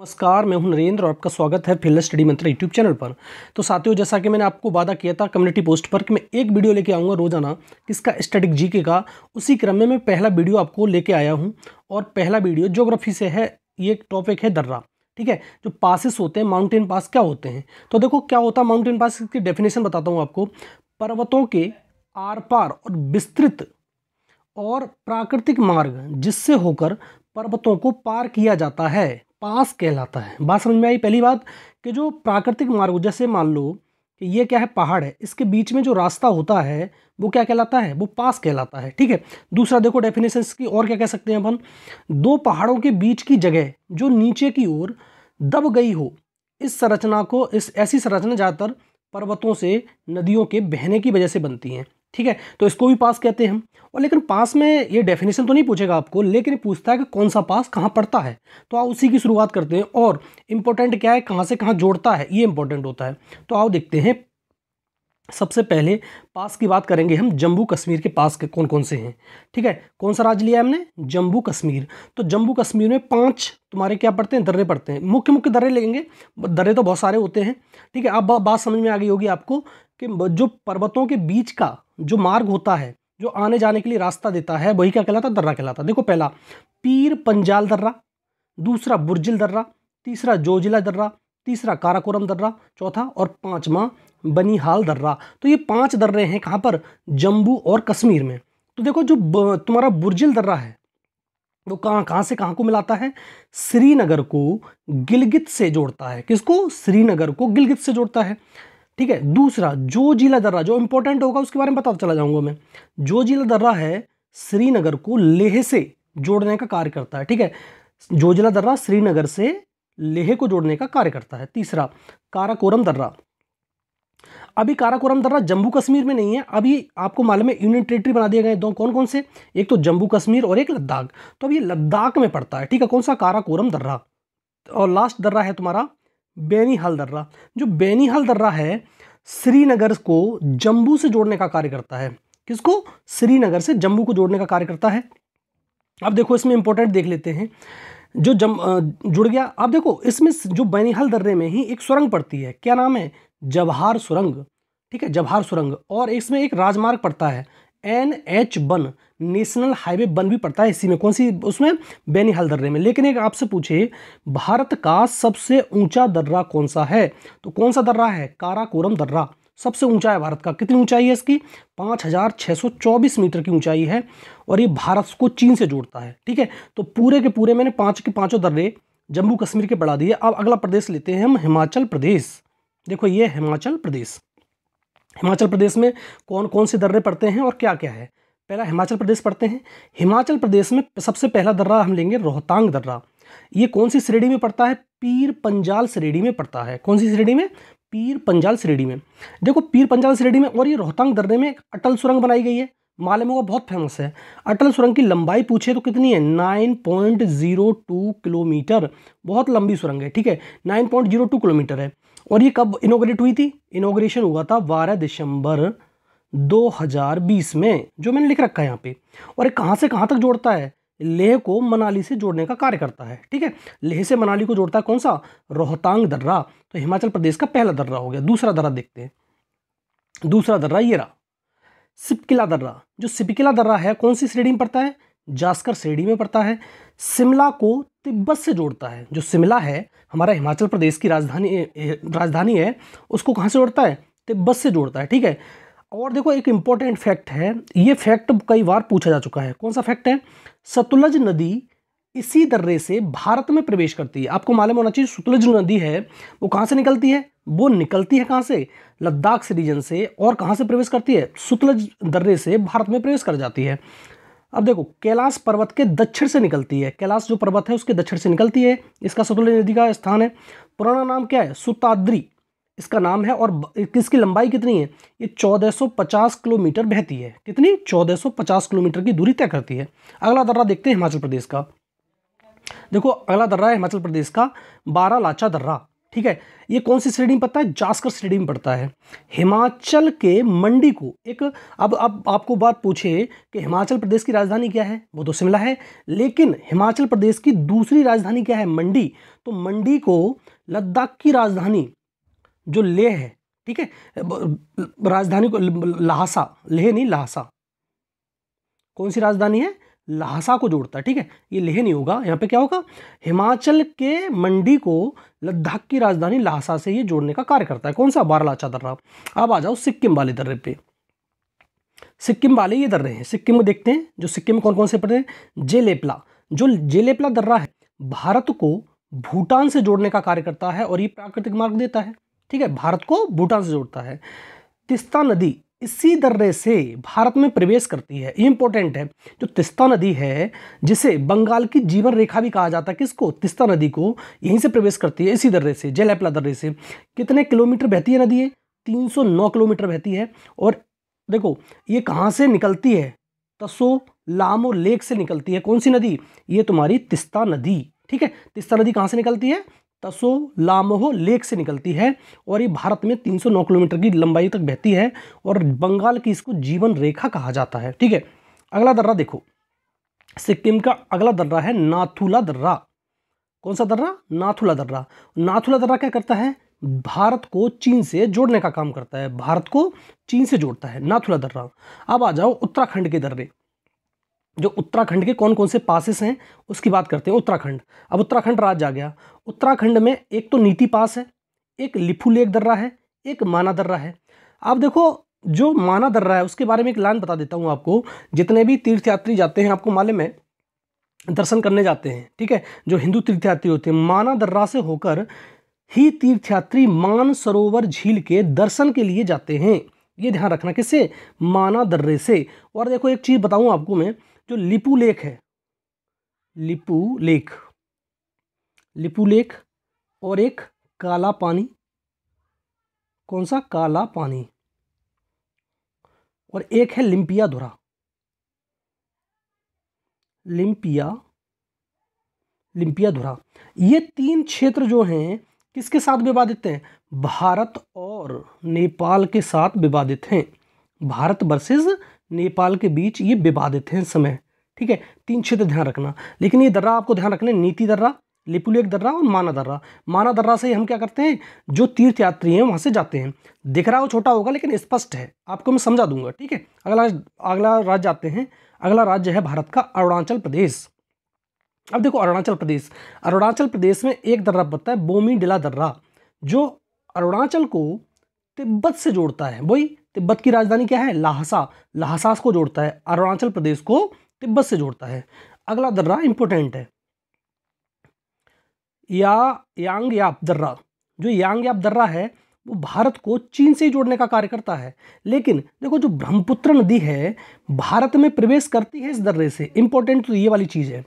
नमस्कार मैं हूं नरेंद्र और आपका स्वागत है field study Mantra YouTube channel पर तो साथियों जैसा कि मैंने आपको वादा किया था कम्युनिटी पोस्ट पर कि मैं एक वीडियो लेके आऊँगा रोजाना किसका स्टैटिक जीके का उसी क्रम में मैं पहला वीडियो आपको लेके आया हूँ और पहला वीडियो ज्योग्राफी से है ये टॉपिक है दर्रा ठीक है जो पासिस होते हैं माउंटेन पास क्या होते हैं तो देखो क्या होता है माउंटेन पास की डेफिनेशन बताता हूँ आपको पर्वतों के आर पार और विस्तृत और प्राकृतिक मार्ग जिससे होकर पर्वतों को पार किया जाता है पास कहलाता है बात समझ में आई पहली बात कि जो प्राकृतिक मार्ग जैसे मान लो कि ये क्या है पहाड़ है इसके बीच में जो रास्ता होता है वो क्या कहलाता है वो पास कहलाता है ठीक है दूसरा देखो डेफिनेशन की और क्या कह सकते हैं अपन दो पहाड़ों के बीच की जगह जो नीचे की ओर दब गई हो इस संरचना को इस ऐसी संरचना ज़्यादातर पर्वतों से नदियों के बहने की वजह से बनती हैं ठीक है तो इसको भी पास कहते हैं हम और लेकिन पास में ये डेफिनेशन तो नहीं पूछेगा आपको लेकिन पूछता है कि कौन सा पास कहाँ पड़ता है तो आप उसी की शुरुआत करते हैं और इम्पोर्टेंट क्या है कहाँ से कहाँ जोड़ता है ये इम्पोर्टेंट होता है तो आओ देखते हैं सबसे पहले पास की बात करेंगे हम जम्मू कश्मीर के पास के कौन कौन से हैं ठीक है कौन सा राज्य लिया हमने जम्मू कश्मीर तो जम्मू कश्मीर में पांच तुम्हारे क्या पड़ते हैं दर्रे पड़ते हैं मुख्य मुख्य दर्रे लेंगे दर्रे तो बहुत सारे होते हैं ठीक है अब बात समझ में आ गई होगी आपको कि जो पर्वतों के बीच का जो मार्ग होता है जो आने जाने के लिए रास्ता देता है वही क्या कहलाता दर्रा कहलाता देखो पहला पीर पंजाल दर्रा दूसरा बुरजिल दर्रा तीसरा जोजिला दर्रा तीसरा काराकोरम दर्रा चौथा और पांचवा बनीहाल दर्रा तो ये पांच दर्रे हैं कहाँ पर जम्मू और कश्मीर में तो देखो जो तुम्हारा बुरजिल दर्रा है वो तो कहाँ कहाँ से कहाँ को मिलाता है श्रीनगर को गिलगित से जोड़ता है किसको श्रीनगर को गिलगित से जोड़ता है ठीक है दूसरा जो जिला दर्रा जो इंपॉर्टेंट होगा उसके बारे में बताता चला जाऊंगा मैं जो जिला दर्रा है श्रीनगर को लेह से जोड़ने का कार्य करता है ठीक है जो जिला दर्रा श्रीनगर से लेह को जोड़ने का कार्य करता है तीसरा काराकोरम दर्रा अभी काराकोरम दर्रा जम्मू कश्मीर में नहीं है अभी आपको मालूम है यूनियन टेरिटरी बना दिए गए दो कौन कौन से एक तो जम्मू कश्मीर और एक लद्दाख तो अब ये लद्दाख में पड़ता है ठीक है कौन सा काराकोरम दर्रा और लास्ट दर्रा है तुम्हारा बैनी हाल दर्रा जो बैनी हाल दर्रा है श्रीनगर को जम्बू से जोड़ने का कार्य करता है किसको श्रीनगर से जम्मू को जोड़ने का कार्य करता है अब देखो इसमें इंपॉर्टेंट देख लेते हैं जो जम जुड़ गया अब देखो इसमें जो बैनिहाल दर्रे में ही एक सुरंग पड़ती है क्या नाम है जवाहर सुरंग ठीक है जवाहर सुरंग और इसमें एक राजमार्ग पड़ता है N H one national highway one भी पड़ता है इसी में कौन सी उसमें बेनिहाल दर्रे में लेकिन एक आपसे पूछे भारत का सबसे ऊंचा दर्रा कौन सा है तो कौन सा दर्रा है काराकोरम दर्रा सबसे ऊंचा है भारत का कितनी ऊंचाई है इसकी 5624 मीटर की ऊंचाई है और ये भारत को चीन से जोड़ता है ठीक है तो पूरे के पूरे मैंने पाँच के पाँचों दर्रे जम्मू कश्मीर के बढ़ा दिए अब अगला प्रदेश लेते हैं हम हिमाचल प्रदेश देखो ये हिमाचल प्रदेश हिमाचल प्रदेश में कौन कौन से दर्रे पड़ते हैं और क्या क्या है पहला हिमाचल प्रदेश पढ़ते हैं हिमाचल प्रदेश में सबसे पहला दर्रा हम लेंगे रोहतांग दर्रा ये कौन सी श्रेणी में पड़ता है पीर पंजाल श्रेणी में पड़ता है कौन सी श्रेणी में पीर पंजाल श्रेणी में देखो पीर पंजाल श्रेणी में और ये रोहतांग दर्रे में एक अटल सुरंग बनाई गई है माले में वो बहुत फेमस है अटल सुरंग की लंबाई पूछे तो कितनी है 9.02 किलोमीटर बहुत लंबी सुरंग है ठीक है 9.02 किलोमीटर है और ये कब इनोग्रेट हुई थी इनोग्रेशन हुआ था बारह दिसंबर 2020 में जो मैंने लिख रखा है यहाँ पे और ये कहाँ से कहाँ तक जोड़ता है लेह को मनाली से जोड़ने का कार्य करता है ठीक है लेह से मनाली को जोड़ता है कौन सा रोहतांग दर्रा तो हिमाचल प्रदेश का पहला दर्रा हो गया दूसरा दर्रा देखते हैं दूसरा दर्रा ये रहा सिपकिला दर्रा जो सिपकिला दर्रा है कौन सी श्रेणी में पड़ता है जास्कर श्रेणी में पड़ता है शिमला को तिब्बत से जोड़ता है जो शिमला है हमारा हिमाचल प्रदेश की राजधानी राजधानी है उसको कहाँ से जोड़ता है तिब्बत से जोड़ता है ठीक है और देखो एक इम्पॉर्टेंट फैक्ट है ये फैक्ट कई बार पूछा जा चुका है कौन सा फैक्ट है सतुलज नदी इसी दर्रे से भारत में प्रवेश करती है आपको मालूम होना चाहिए सतुलज जो नदी है वो कहाँ से निकलती है वो निकलती है कहाँ से लद्दाख से रीजन से और कहाँ से प्रवेश करती है सुतलज दर्रे से भारत में प्रवेश कर जाती है अब देखो कैलाश पर्वत के दक्षिण से निकलती है कैलाश जो पर्वत है उसके दक्षिण से निकलती है इसका सतलुज नदी का स्थान है पुराना नाम क्या है सुताद्री इसका नाम है और इसकी लंबाई कितनी है ये 1450 किलोमीटर बहती है कितनी 1450 किलोमीटर की दूरी तय करती है अगला दर्रा देखते हैं हिमाचल प्रदेश का देखो अगला दर्रा है हिमाचल प्रदेश का बारह लाचा दर्रा ठीक है ये कौन सी स्टेडियम पड़ता है जास्कर स्टेडियम पड़ता है हिमाचल के मंडी को एक अब अब आपको बात पूछे कि हिमाचल प्रदेश की राजधानी क्या है वो तो शिमला है लेकिन हिमाचल प्रदेश की दूसरी राजधानी क्या है मंडी तो मंडी को लद्दाख की राजधानी जो लेह है ठीक है राजधानी को लहासा लेह नहीं लहासा कौन सी राजधानी है लहासा को जोड़ता है ठीक है ये लेह नहीं होगा यहाँ पे क्या होगा हिमाचल के मंडी को लद्दाख की राजधानी लहासा से ये जोड़ने का कार्य करता है कौन सा बारलाचा दर्रा अब आ जाओ सिक्किम वाले दर्रे पे सिक्किम वाले ये दर्रे हैं सिक्किम में देखते हैं जो सिक्किम में कौन कौन से पड़े हैं जेलेपला जो जेलेपला दर्रा है भारत को भूटान से जोड़ने का कार्य करता है और ये प्राकृतिक मार्ग देता है ठीक है भारत को भूटान से जोड़ता है तिस्ता नदी इसी दर्रे से भारत में प्रवेश करती है इंपॉर्टेंट है जो तिस्ता नदी है जिसे बंगाल की जीवन रेखा भी कहा जाता है किसको तिस्ता नदी को यहीं से प्रवेश करती है इसी दर्रे से जयलैपला दर्रे से कितने किलोमीटर बहती है नदी ये तीन किलोमीटर बहती है और देखो ये कहाँ से निकलती है तसो लाम और लेक से निकलती है कौन सी नदी ये तुम्हारी तिस्ता नदी ठीक है तिस्ता नदी कहाँ से निकलती है तसो लामोह लेक से निकलती है और ये भारत में 309 किलोमीटर की लंबाई तक बहती है और बंगाल की इसको जीवन रेखा कहा जाता है ठीक है अगला दर्रा देखो सिक्किम का अगला दर्रा है नाथुला दर्रा कौन सा दर्रा नाथुला दर्रा नाथुला दर्रा क्या करता है भारत को चीन से जोड़ने का काम करता है भारत को चीन से जोड़ता है नाथुला दर्रा अब आ जाओ उत्तराखंड के दर्रे जो उत्तराखंड के कौन कौन से पासेस हैं उसकी बात करते हैं उत्तराखंड अब उत्तराखंड राज्य आ गया उत्तराखंड में एक तो नीति पास है एक लिफू लेक दर्रा है एक माना दर्रा है आप देखो जो माना दर्रा है उसके बारे में एक लाइन बता देता हूँ आपको जितने भी तीर्थयात्री जाते हैं आपको मालूम है दर्शन करने जाते हैं ठीक है जो हिंदू तीर्थयात्री होते हैं माना दर्रा से होकर ही तीर्थयात्री मानसरोवर झील के दर्शन के लिए जाते हैं ये ध्यान रखना किससे माना दर्रे से और देखो एक चीज़ बताऊँ आपको मैं जो लिपू लेख है लिपू लेख लिपू लेख और एक काला पानी कौन सा काला पानी और एक है लिम्पिया धुरा लिम्पिया लिम्पिया धुरा ये तीन क्षेत्र जो हैं किसके साथ विवादित हैं भारत और नेपाल के साथ विवादित हैं भारत वर्सेज नेपाल के बीच ये विवादित हैं समय ठीक है तीन क्षेत्र ध्यान रखना लेकिन ये दर्रा आपको ध्यान रखना है नीति दर्रा लिपुलेक दर्रा और माना दर्रा माना दर्रा से हम क्या करते हैं जो तीर्थ यात्री हैं वहाँ से जाते हैं दिख रहा वो छोटा होगा लेकिन स्पष्ट है आपको मैं समझा दूंगा ठीक है अगला अगला राज्य जाते हैं अगला राज्य है भारत का अरुणाचल प्रदेश अब देखो अरुणाचल प्रदेश अरुणाचल प्रदेश में एक दर्रा बनता है बोमी डिला दर्रा जो अरुणाचल को तिब्बत से जोड़ता है वही तिब्बत की राजधानी क्या है लाहसा लाहसा को जोड़ता है अरुणाचल प्रदेश को तिब्बत से जोड़ता है अगला दर्रा इंपोर्टेंट है या यांग याप दर्रा जो यांग याप दर्रा है वो भारत को चीन से जोड़ने का कार्य करता है लेकिन देखो जो ब्रह्मपुत्र नदी है भारत में प्रवेश करती है इस दर्रे से इंपॉर्टेंट तो ये वाली चीज़ है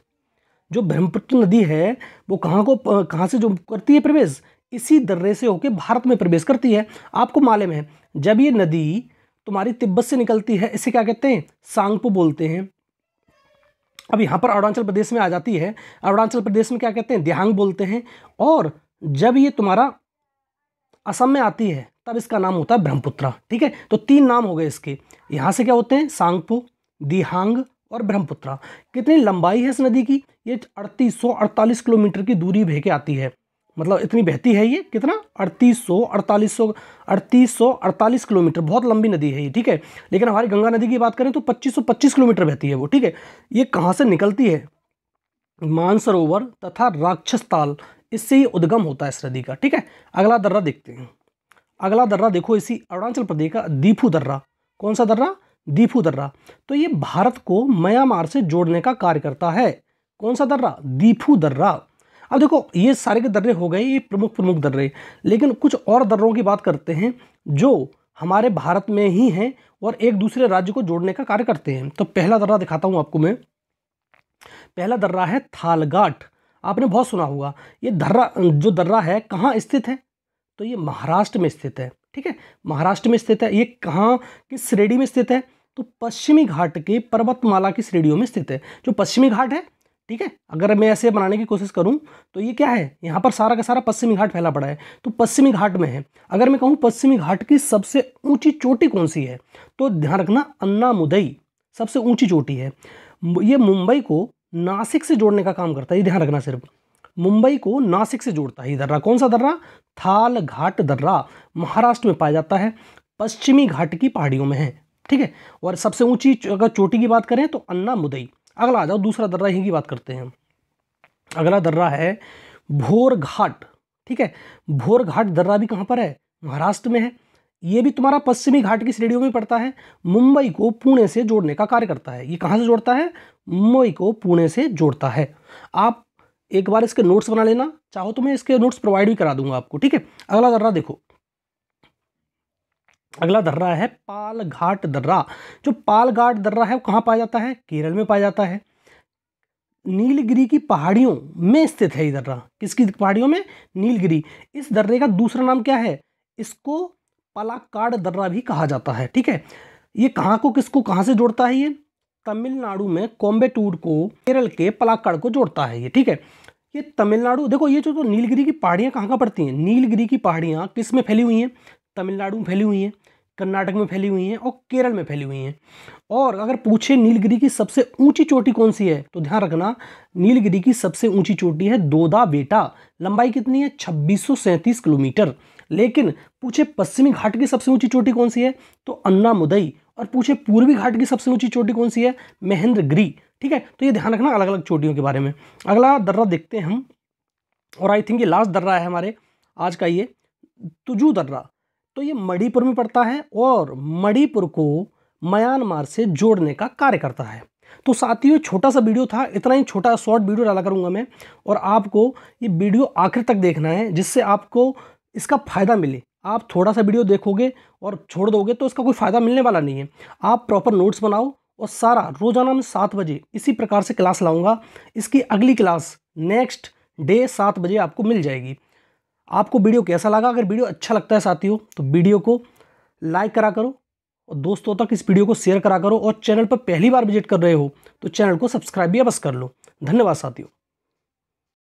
जो ब्रह्मपुत्र नदी है वो कहाँ को कहाँ से जो करती है प्रवेश इसी दर्रे से होकर भारत में प्रवेश करती है आपको मालूम है जब ये नदी तुम्हारी तिब्बत से निकलती है इसे क्या कहते हैं सांगपो बोलते हैं अब यहाँ पर अरुणाचल प्रदेश में आ जाती है अरुणाचल प्रदेश में क्या कहते हैं देहांग बोलते हैं और जब ये तुम्हारा असम में आती है तब इसका नाम होता है ब्रह्मपुत्रा ठीक है तो तीन नाम हो गए इसके यहाँ से क्या होते हैं सांगपो दिहांग और ब्रह्मपुत्रा कितनी लंबाई है इस नदी की ये अड़तीस किलोमीटर की दूरी भे के आती है मतलब इतनी बहती है ये कितना अड़तीस सौ अड़तालीस सौ अड़तीस सौ अड़तालीस किलोमीटर बहुत लंबी नदी है ये ठीक है लेकिन हमारी गंगा नदी की बात करें तो पच्चीस सौ पच्चीस किलोमीटर बहती है वो ठीक है ये कहाँ से निकलती है मानसरोवर तथा राक्षस ताल इससे ही उद्गम होता है इस नदी का ठीक है अगला दर्रा देखते हैं अगला दर्रा देखो इसी अरुणाचल प्रदेश का दीफू दर्रा कौन सा दर्रा दीफू दर्रा तो ये भारत को म्यांमार से जोड़ने का कार्य करता है कौन सा दर्रा दीफू दर्रा अब देखो ये सारे के दर्रे हो गए ये प्रमुख प्रमुख दर्रे लेकिन कुछ और दर्रों की बात करते हैं जो हमारे भारत में ही हैं और एक दूसरे राज्य को जोड़ने का कार्य करते हैं तो पहला दर्रा दिखाता हूँ आपको मैं पहला दर्रा है थालघाट आपने बहुत सुना होगा ये दर्रा जो दर्रा है कहाँ स्थित है तो ये महाराष्ट्र में स्थित है ठीक है महाराष्ट्र में स्थित है ये कहाँ किस श्रेणी में स्थित है तो पश्चिमी घाट के पर्वतमाला की श्रेणियों में स्थित है जो पश्चिमी घाट है ठीक है अगर मैं ऐसे बनाने की कोशिश करूं तो ये क्या है यहाँ पर सारा का सारा पश्चिमी घाट फैला पड़ा है तो पश्चिमी घाट में है अगर मैं कहूँ पश्चिमी घाट की सबसे ऊंची चोटी कौन सी है तो ध्यान रखना अन्नामुदई सबसे ऊंची चोटी है ये मुंबई को नासिक से जोड़ने का काम करता है ये ध्यान रखना सिर्फ मुंबई को नासिक से जोड़ता है ये दर्रा कौन सा दर्रा थाल घाट दर्रा महाराष्ट्र में पाया जाता है पश्चिमी घाट की पहाड़ियों में है ठीक है और सबसे ऊंची अगर चोटी की बात करें तो अन्ना मुदई अगला आ जाओ दूसरा दर्रा यहीं की बात करते हैं अगला दर्रा है भोर घाट ठीक है भोर घाट दर्रा भी कहाँ पर है महाराष्ट्र में है ये भी तुम्हारा पश्चिमी घाट की श्रेणियों में पड़ता है मुंबई को पुणे से जोड़ने का कार्य करता है ये कहाँ से जोड़ता है मुंबई को पुणे से जोड़ता है आप एक बार इसके नोट्स बना लेना चाहो तो मैं इसके नोट्स प्रोवाइड भी करा दूंगा आपको ठीक है अगला दर्रा देखो अगला दर्रा है पालघाट दर्रा जो पालघाट दर्रा है वो कहाँ पाया जाता है केरल में पाया जाता है नीलगिरी की पहाड़ियों में स्थित है ये दर्रा किसकी पहाड़ियों में नीलगिरी इस दर्रे का दूसरा नाम क्या है इसको पलाकाड दर्रा भी कहा जाता है ठीक है ये कहाँ को किसको कहाँ से जोड़ता है ये तमिलनाडु में कोम्बेटूर को केरल के पलाक्काड़ को जोड़ता है ये ठीक है ये तमिलनाडु देखो ये जो तो नीलगिरी की पहाड़ियाँ कहाँ कहाँ पड़ती हैं नीलगिरी की पहाड़ियाँ किस में फैली हुई हैं तमिलनाडु में फैली हुई हैं कर्नाटक में फैली हुई हैं और केरल में फैली हुई हैं और अगर पूछे नीलगिरी की सबसे ऊंची चोटी कौन सी है तो ध्यान रखना नीलगिरी की सबसे ऊंची चोटी है दोदा बेटा लंबाई कितनी है छब्बीस किलोमीटर लेकिन पूछे पश्चिमी घाट की सबसे ऊंची चोटी कौन सी है तो अन्ना मुदई और पूछे पूर्वी घाट की सबसे ऊंची चोटी कौन सी है महेंद्रगिरी ठीक है तो ये ध्यान रखना अलग अलग चोटियों के बारे में अगला दर्रा देखते हैं हम और आई थिंक ये लास्ट दर्रा है हमारे आज का ये तुजू दर्रा तो ये मणिपुर में पड़ता है और मणिपुर को म्यांमार से जोड़ने का कार्य करता है तो साथियों छोटा सा वीडियो था इतना ही छोटा शॉर्ट वीडियो डाला करूँगा मैं और आपको ये वीडियो आखिर तक देखना है जिससे आपको इसका फ़ायदा मिले आप थोड़ा सा वीडियो देखोगे और छोड़ दोगे तो इसका कोई फ़ायदा मिलने वाला नहीं है आप प्रॉपर नोट्स बनाओ और सारा रोज़ाना मैं सात बजे इसी प्रकार से क्लास लाऊंगा इसकी अगली क्लास नेक्स्ट डे सात बजे आपको मिल जाएगी आपको वीडियो कैसा लगा अगर वीडियो अच्छा लगता है साथियों तो वीडियो को लाइक करा करो और दोस्तों तक इस वीडियो को शेयर करा करो और चैनल पर पहली बार विजिट कर रहे हो तो चैनल को सब्सक्राइब भी अवश्य कर लो धन्यवाद साथियों